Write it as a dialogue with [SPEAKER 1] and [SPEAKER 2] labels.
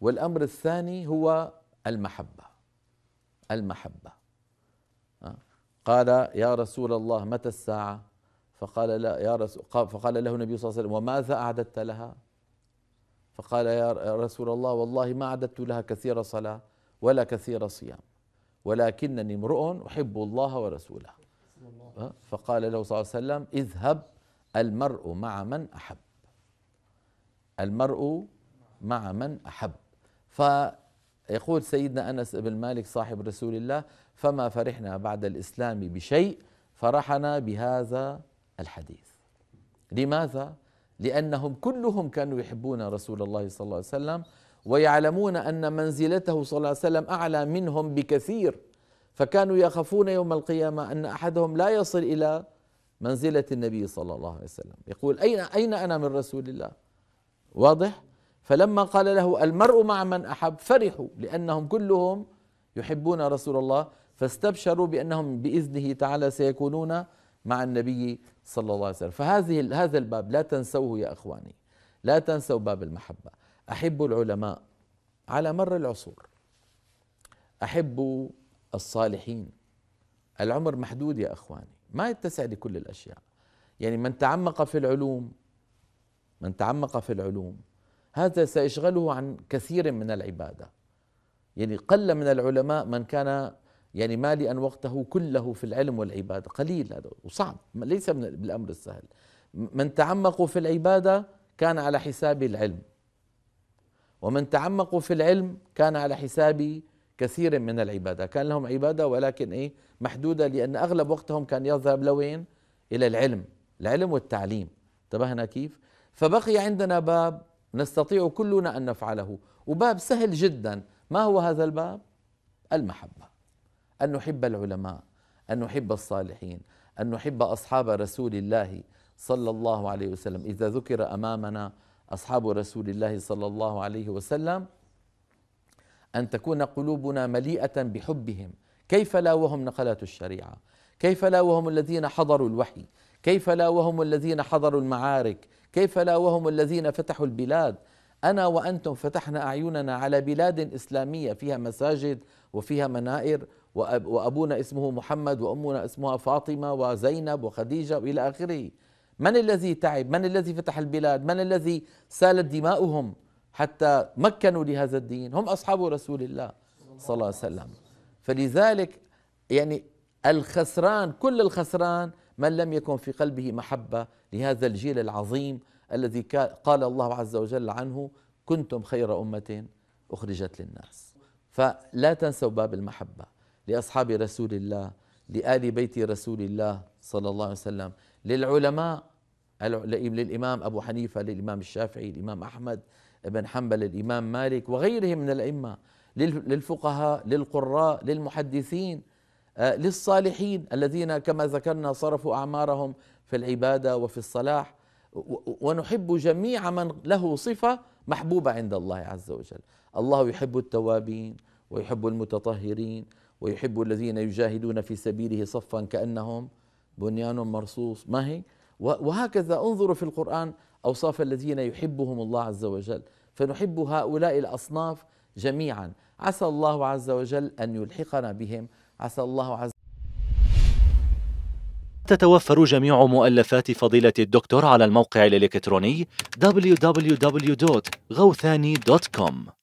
[SPEAKER 1] والامر الثاني هو المحبه المحبه آه. قال يا رسول الله متى الساعه فقال لا يا رسول فقال له النبي صلى الله عليه وسلم وماذا اعددت لها فقال يا رسول الله والله ما اعددت لها كثير صلاه ولا كثير صيام ولكنني امرؤ احب الله ورسوله آه. فقال له صلى الله عليه وسلم اذهب المرء مع من احب المرء مع من احب فيقول سيدنا أنس بن مالك صاحب رسول الله فما فرحنا بعد الإسلام بشيء فرحنا بهذا الحديث لماذا؟ لأنهم كلهم كانوا يحبون رسول الله صلى الله عليه وسلم ويعلمون أن منزلته صلى الله عليه وسلم أعلى منهم بكثير فكانوا يخافون يوم القيامة أن أحدهم لا يصل إلى منزلة النبي صلى الله عليه وسلم يقول أين أين أنا من رسول الله؟ واضح؟ فلما قال له المرء مع من احب فرحوا لانهم كلهم يحبون رسول الله فاستبشروا بانهم باذنه تعالى سيكونون مع النبي صلى الله عليه وسلم فهذه هذا الباب لا تنسوه يا اخواني لا تنسوا باب المحبه احبوا العلماء على مر العصور احبوا الصالحين العمر محدود يا اخواني ما يتسع لكل الاشياء يعني من تعمق في العلوم من تعمق في العلوم هذا سيشغله عن كثير من العباده يعني قل من العلماء من كان يعني مالئا وقته كله في العلم والعباده قليل هذا وصعب ليس من بالامر السهل من تعمقوا في العباده كان على حساب العلم ومن تعمقوا في العلم كان على حساب كثير من العباده كان لهم عباده ولكن ايه محدوده لان اغلب وقتهم كان يذهب لوين الى العلم العلم والتعليم انتبهنا كيف فبقي عندنا باب نستطيع كلنا ان نفعله وباب سهل جدا ما هو هذا الباب المحبه ان نحب العلماء ان نحب الصالحين ان نحب اصحاب رسول الله صلى الله عليه وسلم اذا ذكر امامنا اصحاب رسول الله صلى الله عليه وسلم ان تكون قلوبنا مليئه بحبهم كيف لا وهم نقلات الشريعه كيف لا وهم الذين حضروا الوحي كيف لا وهم الذين حضروا المعارك كيف لا وهم الذين فتحوا البلاد انا وانتم فتحنا اعيننا على بلاد اسلاميه فيها مساجد وفيها منائر وابونا اسمه محمد وامنا اسمها فاطمه وزينب وخديجه والى اخره من الذي تعب من الذي فتح البلاد من الذي سالت دماؤهم حتى مكنوا لهذا الدين هم اصحاب رسول الله صلى الله عليه وسلم فلذلك يعني الخسران كل الخسران من لم يكن في قلبه محبه لهذا الجيل العظيم الذي قال الله عز وجل عنه كنتم خير امه اخرجت للناس فلا تنسوا باب المحبه لاصحاب رسول الله لال بيت رسول الله صلى الله عليه وسلم للعلماء للامام ابو حنيفه للامام الشافعي الامام احمد بن حنبل الامام مالك وغيرهم من الائمه للفقهاء للقراء للمحدثين آه، للصالحين الذين كما ذكرنا صرفوا اعمارهم في العباده وفي الصلاح ونحب جميع من له صفه محبوبه عند الله عز وجل الله يحب التوابين ويحب المتطهرين ويحب الذين يجاهدون في سبيله صفا كانهم بنيان مرصوص ما هي وهكذا انظروا في القران اوصاف الذين يحبهم الله عز وجل فنحب هؤلاء الاصناف جميعا عسى الله عز وجل ان يلحقنا بهم عسى الله عز تتوفر جميع مؤلفات فضيلة الدكتور على الموقع الإلكتروني www.gouthani.com